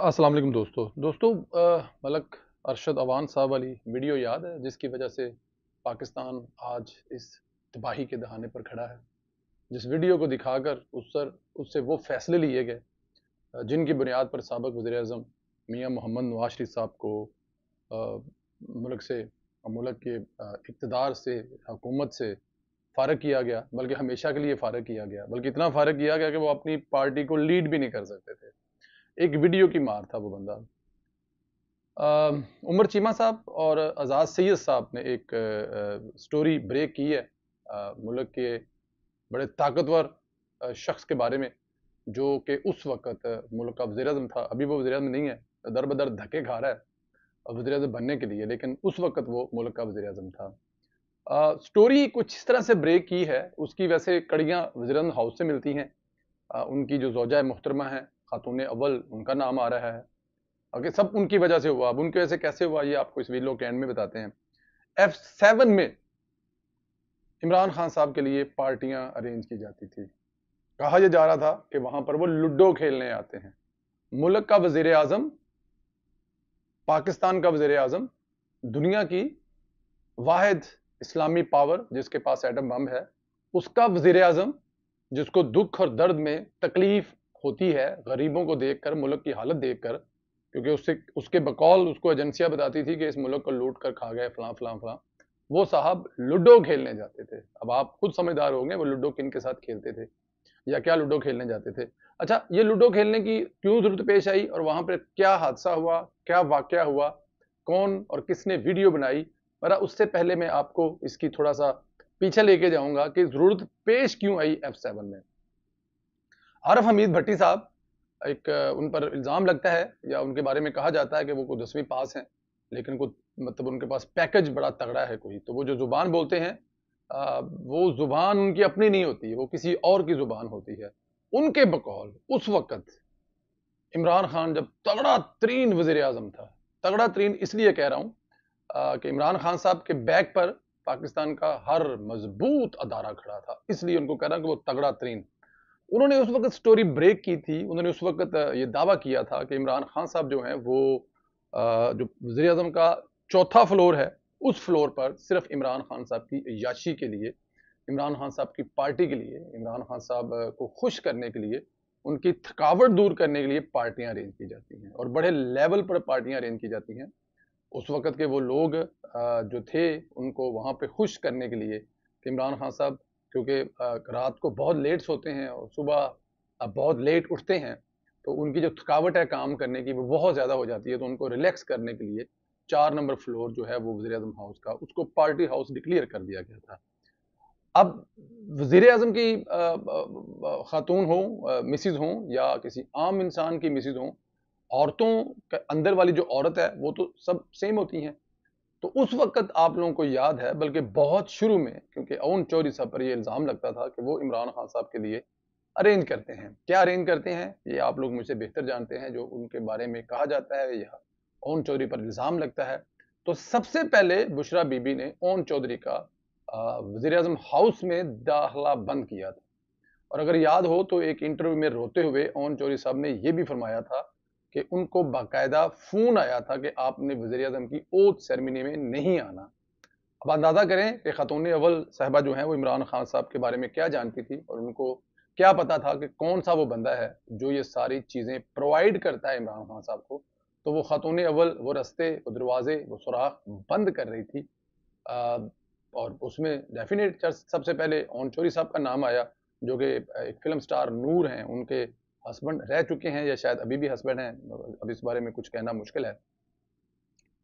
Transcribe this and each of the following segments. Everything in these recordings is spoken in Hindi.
असलम दोस्तों दोस्तों मलक अरशद अवान साहब वाली वीडियो याद है जिसकी वजह से पाकिस्तान आज इस तबाही के दहाने पर खड़ा है जिस वीडियो को दिखाकर उस सर उससे वो फैसले लिए गए जिनकी बुनियाद पर सबक वज़े अजम मियाँ मोहम्मद नवाज शरीफ साहब को मुल्क से मुल्क के इकतदार से हकूमत से फ़ारग किया गया बल्कि हमेशा के लिए फ़ारग किया गया बल्कि इतना फ़ारग किया गया कि वो अपनी पार्टी को लीड भी नहीं कर सकते थे एक वीडियो की मार था वो बंदा उमर चीमा साहब और आज़ाद सैयद साहब ने एक आ, स्टोरी ब्रेक की है आ, मुल्क के बड़े ताकतवर शख्स के बारे में जो कि उस वक्त मुल्क का वजी अजम था अभी वो वजी अजम नहीं है दर बदर धक्के खा रहा है वजी अजम बनने के लिए लेकिन उस वक्त वो मुल्क का वजी अजम था आ, स्टोरी कुछ इस तरह से ब्रेक की है उसकी वैसे कड़ियाँ वजी हाउस से मिलती हैं उनकी जो जोजा मोहतरमा हैं खातून अव्वल उनका नाम आ रहा है ओके सब उनकी वजह से हुआ अब उनकी वजह से कैसे हुआ ये आपको इस वीडियो के एंड में बताते हैं एफ सेवन में इमरान खान साहब के लिए पार्टियां अरेंज की जाती थी कहा यह जा रहा था कि वहां पर वो लूडो खेलने आते हैं मुल्क का वजीर आजम पाकिस्तान का वजीर आजम दुनिया की वाहिद इस्लामी पावर जिसके पास एटम बम है उसका वजीर आजम जिसको दुख और दर्द में तकलीफ होती है गरीबों को देखकर मुल्क की हालत देखकर क्योंकि उससे उसके बकौल उसको एजेंसियाँ बताती थी कि इस मुल्क को लूट कर खा गए फलां फलां फलां वो साहब लूडो खेलने जाते थे अब आप खुद समझदार होंगे वो लूडो किन के साथ खेलते थे या क्या लूडो खेलने जाते थे अच्छा ये लूडो खेलने की क्यों जरूरत पेश आई और वहाँ पर क्या हादसा हुआ क्या वाक़ हुआ कौन और किसने वीडियो बनाई मरा उससे पहले मैं आपको इसकी थोड़ा सा पीछे लेके जाऊंगा कि ज़रूरत पेश क्यों आई एफ सेवन में आरफ हमीद भट्टी साहब एक उन पर इल्ज़ाम लगता है या उनके बारे में कहा जाता है कि वो कोई दसवीं पास हैं लेकिन को मतलब उनके पास पैकेज बड़ा तगड़ा है कोई तो वो जो ज़ुबान बोलते हैं वो ज़ुबान उनकी अपनी नहीं होती वो किसी और की ज़ुबान होती है उनके बकौल उस वक़्त इमरान खान जब तगड़ा तरीन वज़र अजम था तगड़ा तरीन इसलिए कह रहा हूँ कि इमरान खान साहब के बैक पर पाकिस्तान का हर मजबूत अदारा खड़ा था इसलिए उनको कह रहा हूँ कि वो तगड़ा तरीन उन्होंने उस वक्त स्टोरी ब्रेक की थी उन्होंने उस वक्त ये दावा किया था कि इमरान खान साहब जो हैं वो जो वजी अजम का चौथा फ्लोर है उस फ्लोर पर सिर्फ इमरान खान साहब की याशी के लिए इमरान खान साहब की पार्टी के लिए इमरान खान साहब को खुश करने के लिए उनकी थकावट दूर करने के लिए पार्टियां अरेंज की जाती हैं और बड़े लेवल पर पार्टियां अरेंज की जाती हैं उस वक्त के वो लोग जो थे उनको वहाँ पे खुश करने के लिए कि इमरान खान साहब क्योंकि रात को बहुत लेट सोते हैं और सुबह बहुत लेट उठते हैं तो उनकी जो थकावट है काम करने की वो बहुत ज़्यादा हो जाती है तो उनको रिलैक्स करने के लिए चार नंबर फ्लोर जो है वो वजी अजम हाउस का उसको पार्टी हाउस डिक्लेयर कर दिया गया था अब वजी अजम की खातून हों मिसिज हों या किसी आम इंसान की मिसिज हों औरतों के अंदर वाली जो औरत है वो तो सब सेम होती हैं तो उस वक्त आप लोगों को याद है बल्कि बहुत शुरू में क्योंकि ओन चोरी साहब पर यह इल्ज़ाम लगता था कि वो इमरान खान साहब के लिए अरेंज करते हैं क्या अरेंज करते हैं ये आप लोग मुझसे बेहतर जानते हैं जो उनके बारे में कहा जाता है या ओन चौधरी पर इल्ज़ाम लगता है तो सबसे पहले बुशरा बीबी ने ओन चौधरी का वजीर अजम हाउस में दाखला बंद किया था और अगर याद हो तो एक इंटरव्यू में रोते हुए ओन चौधरी साहब ने यह भी फरमाया था कि उनको बाकायदा फ़ोन आया था कि आपने वजी अजम की ओथ सेरेमनी में नहीं आना अब अंदाज़ा करें कि ख़तून अवल साहबा जो हैं वो इमरान खान साहब के बारे में क्या जानती थी और उनको क्या पता था कि कौन सा वो बंदा है जो ये सारी चीज़ें प्रोवाइड करता है इमरान खान साहब को तो वो ख़तून अवल वो रस्ते वो दरवाज़े वो सुराख बंद कर रही थी आ, और उसमें डेफिनेट सबसे पहले ऑन चोरी साहब का नाम आया जो कि एक फिल्म स्टार नूर हैं उनके हस्बैंड रह चुके हैं या शायद अभी भी हस्बैंड हैं अब इस बारे में कुछ कहना मुश्किल है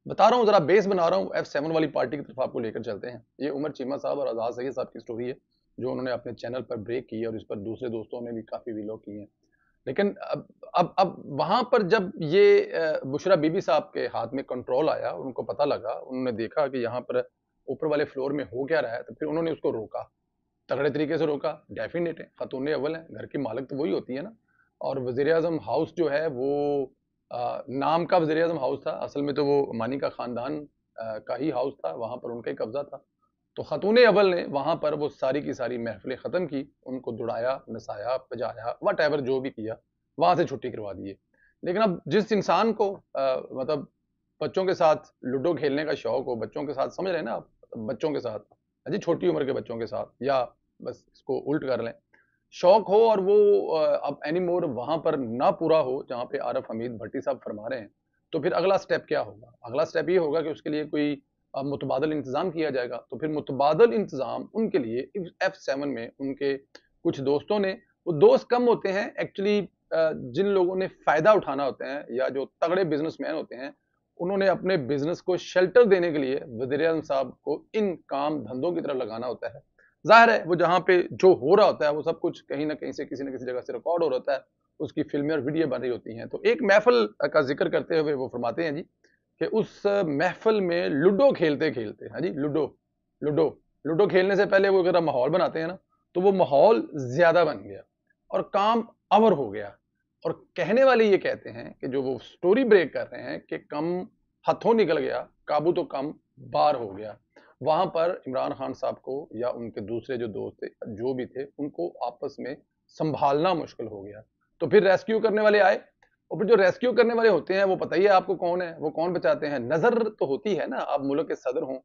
बता रहा हूँ जरा बेस बना रहा हूँ एफ सेवन वाली पार्टी की तरफ आपको लेकर चलते हैं ये उमर चीमा साहब और आज़ाद सही साहब की स्टोरी है जो उन्होंने अपने चैनल पर ब्रेक की और इस पर दूसरे दोस्तों ने भी काफ़ी विलो किए हैं लेकिन अब अब अब वहाँ पर जब ये बुशरा बीबी साहब के हाथ में कंट्रोल आया उनको पता लगा उन्होंने देखा कि यहाँ पर ऊपर वाले फ्लोर में हो क्या रहा है तो फिर उन्होंने उसको रोका तगड़े तरीके से रोका डेफिनेट है खतून अव्वल है घर की मालक तो वही होती है ना और वज़ी अजम हाउस जो है वो आ, नाम का वज़ी अजम हाउस था असल में तो वो मानी का ख़ानदान का ही हाउस था वहाँ पर उनका ही कब्ज़ा था तो ख़तून अवल ने वहाँ पर वो सारी की सारी महफिलें ख़त्म की उनको दुड़ाया नसाया पजाया वट एवर जो भी किया वहाँ से छुट्टी करवा दिए लेकिन अब जिस इंसान को आ, मतलब बच्चों के साथ लूडो खेलने का शौक़ हो बच्चों के साथ समझ रहे ना आप बच्चों के साथ अजी छोटी उम्र के बच्चों के साथ या बस इसको उल्ट कर लें शौक हो और वो अब एनी मोर वहां पर ना पूरा हो जहाँ पे आरफ हमीद भट्टी साहब फरमा रहे हैं तो फिर अगला स्टेप क्या होगा अगला स्टेप ये होगा कि उसके लिए कोई मुतबादल इंतज़ाम किया जाएगा तो फिर मुतबादल इंतज़ाम उनके लिए एफ सेवन में उनके कुछ दोस्तों ने वो दोस्त कम होते हैं एक्चुअली जिन लोगों ने फ़ायदा उठाना होते हैं या जो तगड़े बिजनेसमैन होते हैं उन्होंने अपने बिजनेस को शेल्टर देने के लिए वजीर साहब को इन काम धंधों की तरफ लगाना होता है जाहिर है वो जहाँ पे जो हो रहा होता है वो सब कुछ कहीं ना कहीं से किसी न किसी जगह से रिकॉर्ड हो रहा है उसकी फिल्में और वीडियो बन रही होती हैं तो एक महफल का जिक्र करते हुए वो फरमाते हैं जी कि उस महफल में लूडो खेलते खेलते हाँ जी लूडो लूडो लूडो खेलने से पहले वो अगर माहौल बनाते हैं ना तो वो माहौल ज़्यादा बन गया और काम अवर हो गया और कहने वाले ये कहते हैं कि जो वो स्टोरी ब्रेक कर रहे हैं कि कम हथों निकल गया काबू तो कम बार हो गया वहाँ पर इमरान खान साहब को या उनके दूसरे जो दोस्त थे जो भी थे उनको आपस में संभालना मुश्किल हो गया तो फिर रेस्क्यू करने वाले आए और फिर जो रेस्क्यू करने वाले होते हैं वो पता ही है आपको कौन है वो कौन बचाते हैं नज़र तो होती है ना आप मुल्क के सदर हों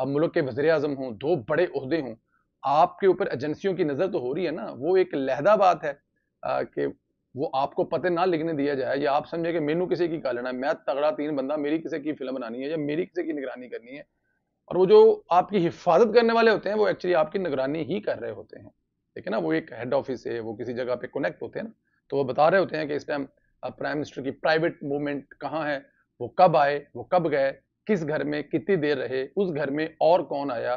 आप मुल्क के वजे अजम हों दो बड़े अहदे हों आपके ऊपर एजेंसियों की नज़र तो हो रही है ना वो एक लहदा बात है कि वो आपको पते ना लिखने दिया जाए या आप समझे कि मेनू किसी की कहना है मैं तगड़ा तीन बंदा मेरी किसी की फिल्म बनानी है या मेरी किसी की निगरानी करनी है और वो जो आपकी हिफाजत करने वाले होते हैं वो एक्चुअली आपकी निगरानी ही कर रहे होते हैं ठीक है ना वो एक हेड ऑफिस है वो किसी जगह पे कनेक्ट होते हैं ना तो वो बता रहे होते हैं कि इस टाइम प्राइम मिनिस्टर की प्राइवेट मूवमेंट कहाँ है वो कब आए वो कब गए किस घर में कितनी देर रहे उस घर में और कौन आया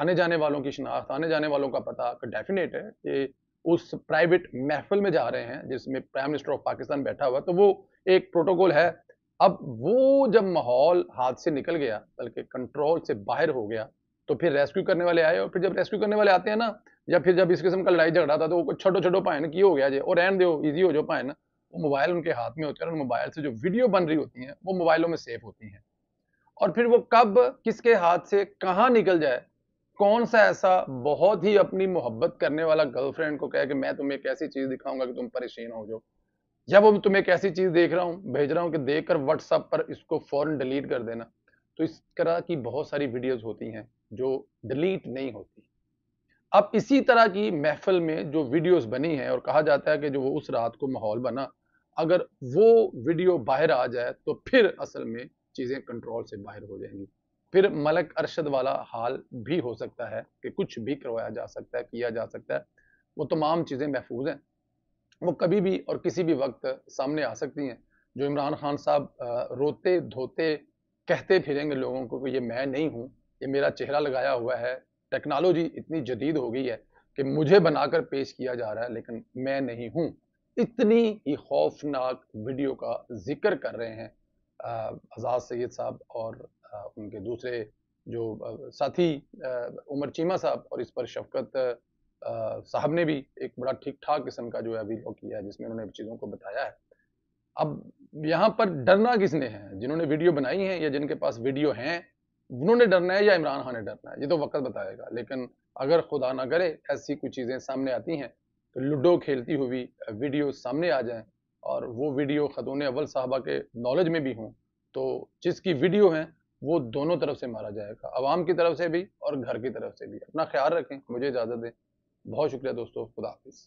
आने जाने वालों की शिनाख्त आने जाने वालों का पता डेफिनेट है कि उस प्राइवेट महफिल में जा रहे हैं जिसमें प्राइम मिनिस्टर ऑफ पाकिस्तान बैठा हुआ तो वो एक प्रोटोकॉल है अब वो जब माहौल हाथ से निकल गया बल्कि कंट्रोल से बाहर हो गया तो फिर रेस्क्यू करने वाले आए और फिर जब रेस्क्यू करने वाले आते हैं ना या फिर जब इस किस्म का लड़ाई झगड़ा था तो वो छोटो छोटो ना की हो गया जे और रहन दो ईजी हो जाओ ना वो मोबाइल उनके हाथ में होते हैं और मोबाइल से जो वीडियो बन रही होती हैं वो मोबाइलों में सेफ होती हैं और फिर वो कब किसके हाथ से कहाँ निकल जाए कौन सा ऐसा बहुत ही अपनी मोहब्बत करने वाला गर्लफ्रेंड को कहे कि मैं तुम्हें एक ऐसी चीज़ दिखाऊंगा कि तुम परेशान हो जाओ जब वो तुम्हें एक ऐसी चीज देख रहा हूँ भेज रहा हूँ कि देख कर व्हाट्सअप पर इसको फौरन डिलीट कर देना तो इस तरह की बहुत सारी वीडियोस होती हैं जो डिलीट नहीं होती अब इसी तरह की महफिल में जो वीडियोस बनी हैं और कहा जाता है कि जो उस रात को माहौल बना अगर वो वीडियो बाहर आ जाए तो फिर असल में चीज़ें कंट्रोल से बाहर हो जाएंगी फिर मलक अरशद वाला हाल भी हो सकता है कि कुछ भी करवाया जा सकता है किया जा सकता है वो तमाम चीज़ें महफूज हैं वो कभी भी और किसी भी वक्त सामने आ सकती हैं जो इमरान खान साहब रोते धोते कहते फिरेंगे लोगों को कि ये मैं नहीं हूँ ये मेरा चेहरा लगाया हुआ है टेक्नोलॉजी इतनी जदीद हो गई है कि मुझे बनाकर पेश किया जा रहा है लेकिन मैं नहीं हूँ इतनी ही खौफनाक वीडियो का जिक्र कर रहे हैं आज़ाद सैद साहब और उनके दूसरे जो साथी उमर चीमा साहब और इस पर शफकत साहब ने भी एक बड़ा ठीक ठाक किस्म का जो है अभी किया है जिसमें उन्होंने चीज़ों को बताया है अब यहाँ पर डरना किसने है जिन्होंने वीडियो बनाई है या जिनके पास वीडियो हैं उन्होंने डरना है या इमरान खान ने डरना है ये तो वक्त बताएगा लेकिन अगर खुदा ना करे ऐसी कुछ चीज़ें सामने आती हैं तो लूडो खेलती हुई वीडियो सामने आ जाए और वो वीडियो खतून अव्वल साहबा के नॉलेज में भी हों तो जिसकी वीडियो है वो दोनों तरफ से मारा जाएगा आवाम की तरफ से भी और घर की तरफ से भी अपना ख्याल रखें मुझे इजाज़त दें बहुत शुक्रिया दोस्तों खुदा हाफिज़